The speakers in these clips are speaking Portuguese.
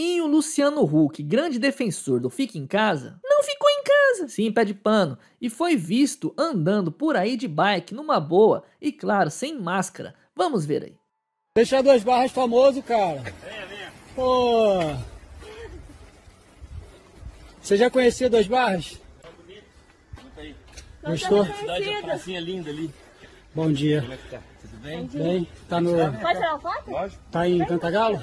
E o Luciano Huck, grande defensor do Fique em Casa, não ficou em casa, sim, pé de pano, e foi visto andando por aí de bike numa boa e, claro, sem máscara. Vamos ver aí. Deixar duas barras famoso, cara. Venha, venha. Pô. Você já conhecia duas barras? É bonito. Gostou? Cidade, a linda ali. Bom dia. Como é que tá? Tudo bem? Bem, tá no. Pode tirar foto? Pode. Tá em Cantagalo?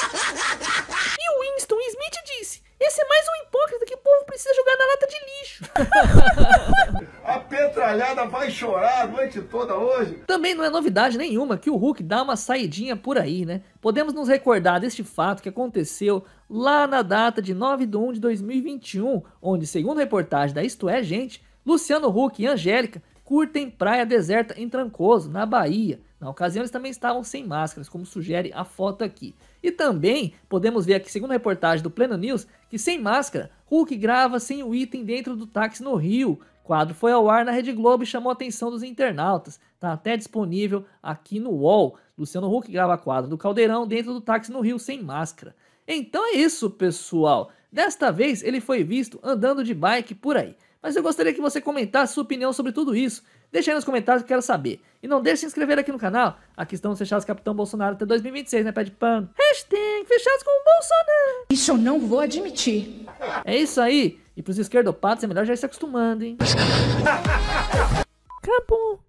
A petralhada vai chorar a noite toda hoje. Também não é novidade nenhuma que o Hulk dá uma saidinha por aí, né? Podemos nos recordar deste fato que aconteceu lá na data de 9 de 1 de 2021, onde, segundo reportagem da Isto É Gente, Luciano Huck e Angélica curtem praia deserta em Trancoso, na Bahia. Na ocasião, eles também estavam sem máscaras, como sugere a foto aqui. E também podemos ver aqui, segundo a reportagem do Pleno News, que sem máscara, Hulk grava sem o item dentro do táxi no Rio. quadro foi ao ar na Rede Globo e chamou a atenção dos internautas. Está até disponível aqui no UOL. Luciano Huck grava quadro do Caldeirão dentro do táxi no Rio sem máscara. Então é isso, pessoal. Desta vez ele foi visto andando de bike por aí. Mas eu gostaria que você comentasse sua opinião sobre tudo isso. Deixa aí nos comentários que quero saber. E não deixe de se inscrever aqui no canal. Aqui estamos fechados Capitão Bolsonaro até 2026, né, pé de pano? Hashtag fechados com o Bolsonaro. Isso eu não vou admitir. É isso aí. E pros esquerdopatas é melhor já ir se acostumando, hein? Acabou.